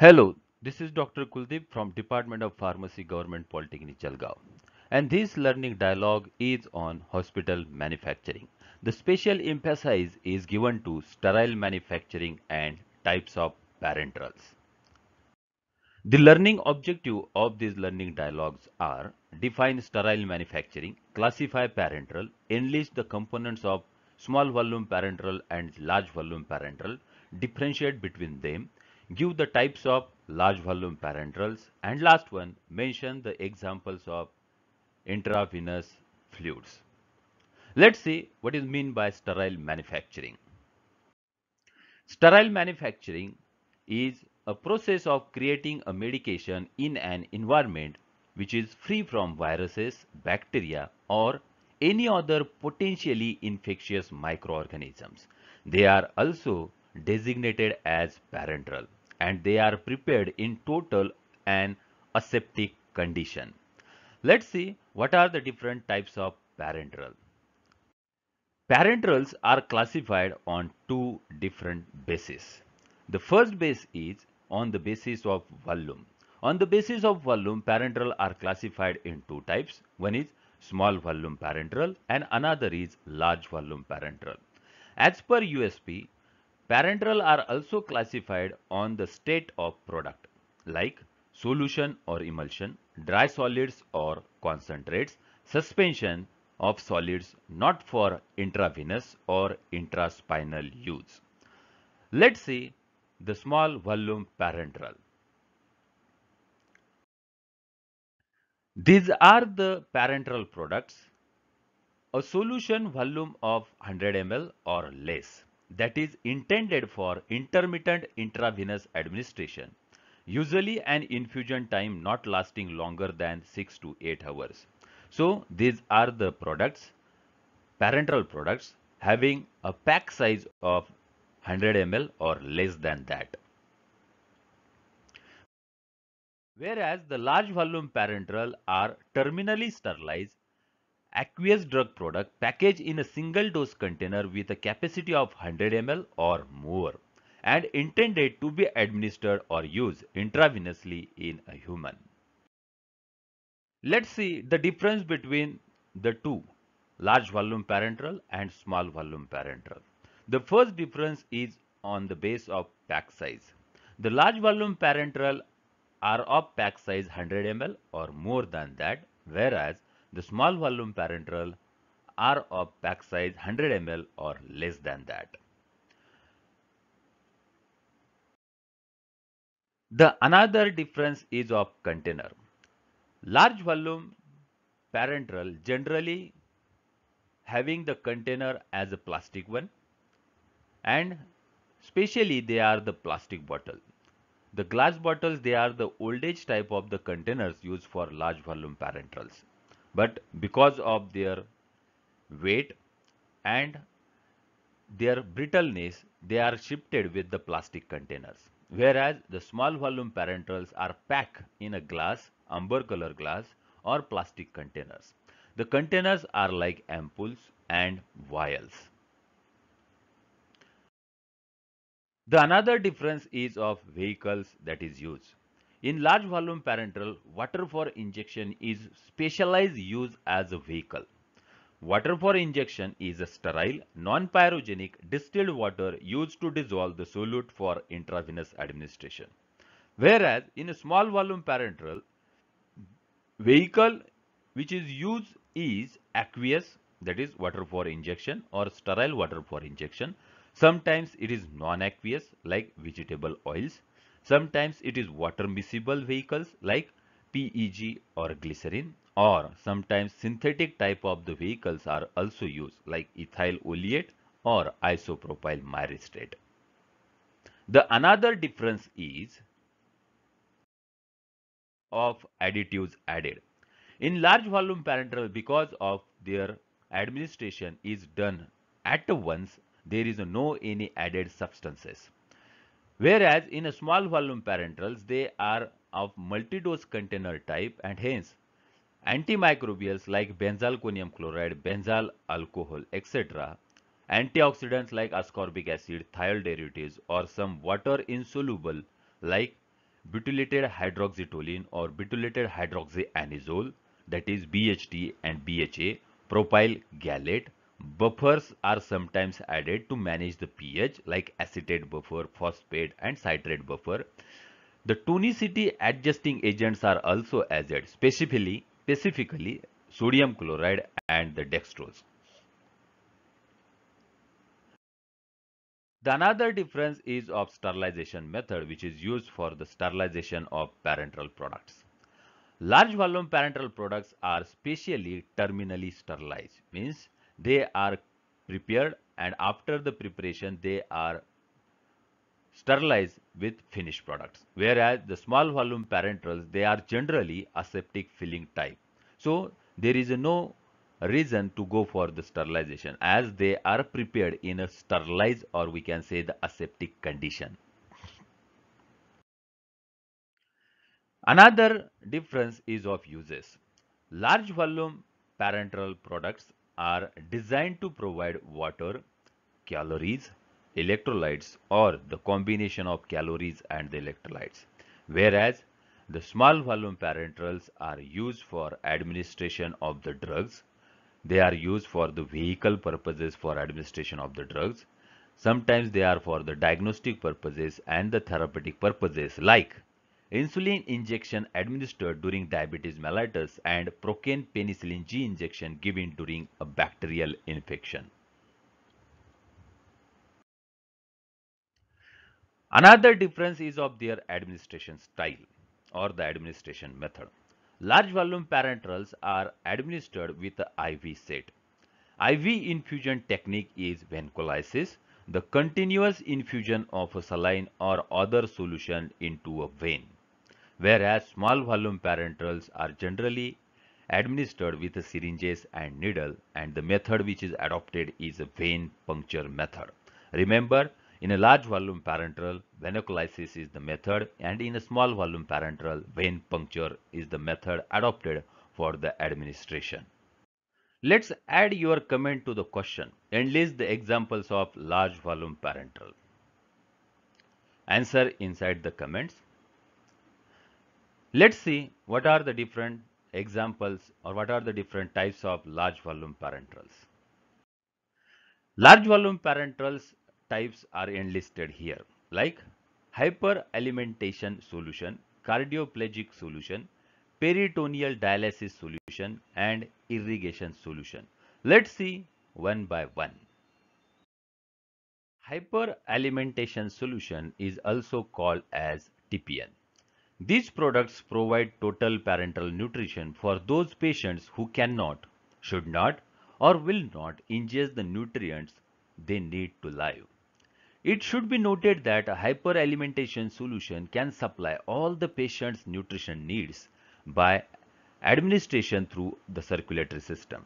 Hello, this is Dr. Kuldeep from Department of Pharmacy Government Polytechnic Jalgaon and this learning dialogue is on hospital manufacturing. The special emphasis is given to sterile manufacturing and types of parenterals. The learning objective of these learning dialogues are define sterile manufacturing, classify parenteral, enlist the components of small volume parenteral and large volume parenteral, differentiate between them, Give the types of large volume parenterals and last one mention the examples of intravenous fluids. Let's see what is mean by sterile manufacturing. Sterile manufacturing is a process of creating a medication in an environment which is free from viruses, bacteria or any other potentially infectious microorganisms. They are also designated as parenteral and they are prepared in total and aseptic condition. Let's see what are the different types of parenteral. Parenterals are classified on two different bases. The first base is on the basis of volume. On the basis of volume, parenteral are classified in two types. One is small volume parenteral and another is large volume parenteral. As per USP, Parenteral are also classified on the state of product like solution or emulsion, dry solids or concentrates, suspension of solids not for intravenous or intraspinal use. Let's see the small volume parenteral. These are the parenteral products, a solution volume of 100 ml or less that is intended for intermittent intravenous administration, usually an infusion time not lasting longer than 6 to 8 hours. So these are the products, parenteral products having a pack size of 100 ml or less than that. Whereas the large volume parenteral are terminally sterilized aqueous drug product packaged in a single dose container with a capacity of 100 ml or more and intended to be administered or used intravenously in a human. Let's see the difference between the two large volume parenteral and small volume parenteral. The first difference is on the base of pack size. The large volume parenteral are of pack size 100 ml or more than that whereas the small volume parenteral are of pack size 100 ml or less than that. The another difference is of container. Large volume parenteral generally having the container as a plastic one and specially they are the plastic bottle. The glass bottles they are the old age type of the containers used for large volume parenterals but because of their weight and their brittleness, they are shifted with the plastic containers. Whereas the small volume parenterals are packed in a glass, amber color glass or plastic containers. The containers are like ampoules and vials. The another difference is of vehicles that is used. In large volume parenteral, water for injection is specialized use as a vehicle. Water for injection is a sterile, non-pyrogenic distilled water used to dissolve the solute for intravenous administration. Whereas in a small volume parenteral, vehicle which is used is aqueous that is water for injection or sterile water for injection. Sometimes it is non-aqueous like vegetable oils Sometimes it is water miscible vehicles like PEG or glycerin or sometimes synthetic type of the vehicles are also used like ethyl oleate or isopropyl myristate. The another difference is of additives added. In large volume parenteral because of their administration is done at once there is no any added substances. Whereas in a small volume parenterals, they are of multi-dose container type and hence antimicrobials like benzalkonium chloride, benzyl alcohol, etc. Antioxidants like ascorbic acid, thiol derivatives or some water insoluble like butylated hydroxytoluene or butylated hydroxyanisole, that is BHT and BHA, propyl gallate Buffers are sometimes added to manage the pH like acetate buffer, phosphate and citrate buffer. The tonicity adjusting agents are also added specifically, specifically sodium chloride and the dextrose. The another difference is of sterilization method which is used for the sterilization of parenteral products. Large volume parenteral products are specially terminally sterilized means they are prepared and after the preparation they are sterilized with finished products whereas the small volume parenterals they are generally aseptic filling type so there is no reason to go for the sterilization as they are prepared in a sterilized or we can say the aseptic condition another difference is of uses large volume parenteral products are designed to provide water, calories, electrolytes or the combination of calories and the electrolytes. Whereas the small volume parenterals are used for administration of the drugs. They are used for the vehicle purposes for administration of the drugs. Sometimes they are for the diagnostic purposes and the therapeutic purposes like Insulin injection administered during diabetes mellitus and procaine penicillin G injection given during a bacterial infection. Another difference is of their administration style or the administration method. Large volume parenterals are administered with IV set. IV infusion technique is vancomycin, the continuous infusion of a saline or other solution into a vein whereas small volume parenterals are generally administered with syringes and needle and the method which is adopted is a vein puncture method. Remember, in a large volume parenteral, venoclysis is the method and in a small volume parenteral, vein puncture is the method adopted for the administration. Let's add your comment to the question and list the examples of large volume parenteral. Answer inside the comments. Let's see what are the different examples or what are the different types of large volume parenterals. Large volume parenterals types are enlisted here like hyperalimentation solution, cardioplegic solution, peritoneal dialysis solution and irrigation solution. Let's see one by one. Hyperalimentation solution is also called as TPN. These products provide total parental nutrition for those patients who cannot, should not, or will not ingest the nutrients they need to live. It should be noted that a hyperalimentation solution can supply all the patient's nutrition needs by administration through the circulatory system.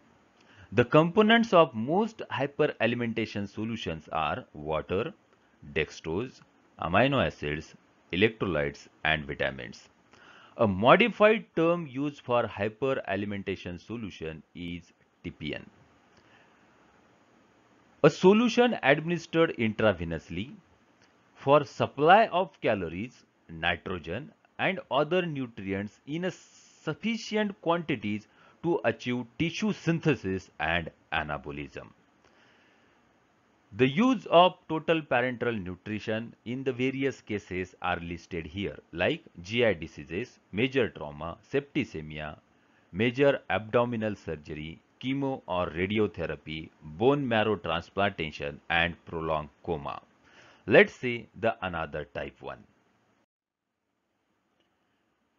The components of most hyperalimentation solutions are water, dextrose, amino acids, electrolytes, and vitamins. A modified term used for hyperalimentation solution is TPN. A solution administered intravenously for supply of calories, nitrogen and other nutrients in sufficient quantities to achieve tissue synthesis and anabolism. The use of total parenteral nutrition in the various cases are listed here like GI diseases, major trauma, septicemia, major abdominal surgery, chemo or radiotherapy, bone marrow transplantation and prolonged coma. Let's see the another type 1.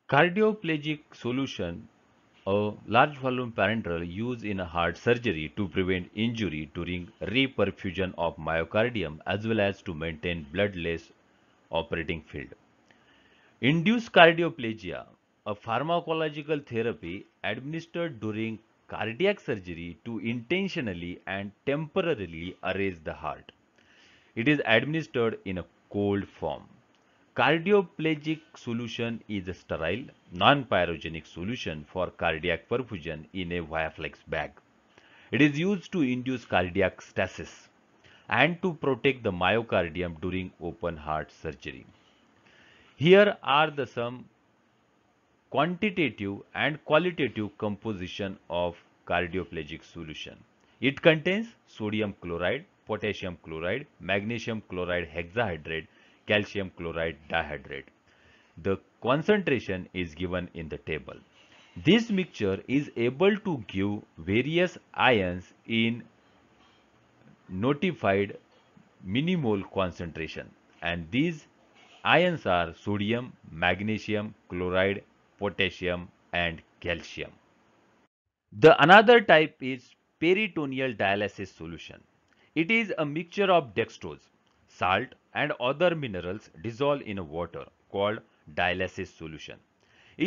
Cardioplegic solution a large volume parenteral used in heart surgery to prevent injury during reperfusion of myocardium as well as to maintain bloodless operating field. Induced cardioplegia, a pharmacological therapy administered during cardiac surgery to intentionally and temporarily arrest the heart. It is administered in a cold form. Cardioplegic solution is a sterile, non-pyrogenic solution for cardiac perfusion in a Viaflex bag. It is used to induce cardiac stasis and to protect the myocardium during open heart surgery. Here are the some quantitative and qualitative composition of cardioplegic solution. It contains sodium chloride, potassium chloride, magnesium chloride hexahydrate calcium chloride dihydrate. The concentration is given in the table. This mixture is able to give various ions in notified minimal concentration and these ions are sodium, magnesium, chloride, potassium and calcium. The another type is peritoneal dialysis solution. It is a mixture of dextrose, salt, and other minerals dissolve in water called dialysis solution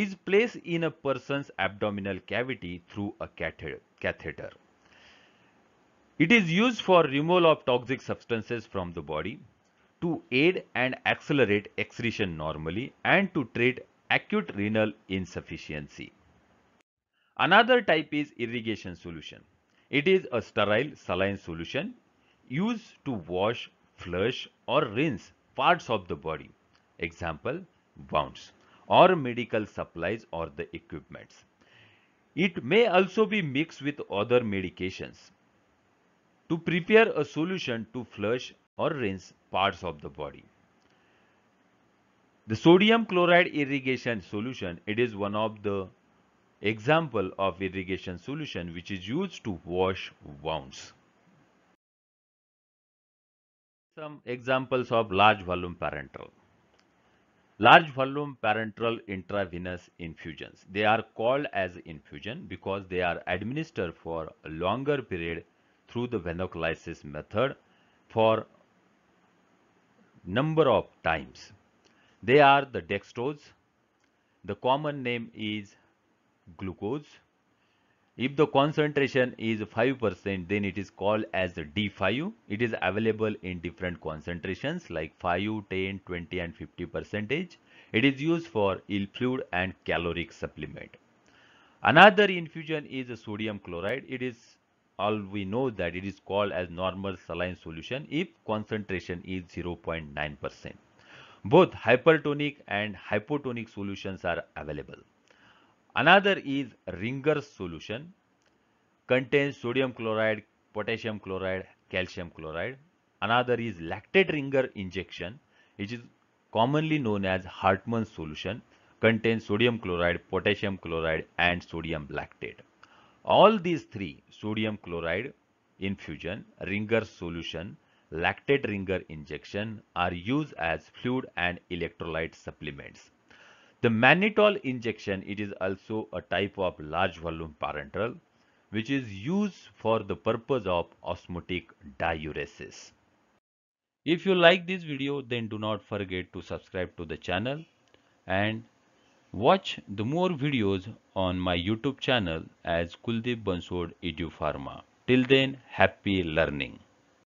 is placed in a person's abdominal cavity through a catheter. It is used for removal of toxic substances from the body to aid and accelerate excretion normally and to treat acute renal insufficiency. Another type is irrigation solution. It is a sterile saline solution used to wash flush or rinse parts of the body. Example, wounds or medical supplies or the equipments. It may also be mixed with other medications. To prepare a solution to flush or rinse parts of the body. The sodium chloride irrigation solution, it is one of the example of irrigation solution which is used to wash wounds. Some examples of large volume parenteral. Large volume parenteral intravenous infusions. They are called as infusion because they are administered for a longer period through the venoclysis method for number of times. They are the dextrose. The common name is glucose if the concentration is 5% then it is called as D5. It is available in different concentrations like 5, 10, 20 and 50 percentage. It is used for ill fluid and caloric supplement. Another infusion is sodium chloride. It is all we know that it is called as normal saline solution if concentration is 0.9%. Both hypertonic and hypotonic solutions are available. Another is Ringer's solution contains sodium chloride, potassium chloride, calcium chloride. Another is lactate Ringer injection which is commonly known as Hartmann's solution contains sodium chloride, potassium chloride and sodium lactate. All these three sodium chloride infusion, Ringer solution, lactate Ringer injection are used as fluid and electrolyte supplements. The mannitol injection, it is also a type of large volume parenteral which is used for the purpose of osmotic diuresis. If you like this video then do not forget to subscribe to the channel and watch the more videos on my YouTube channel as Kuldeep Bansod Pharma. Till then happy learning.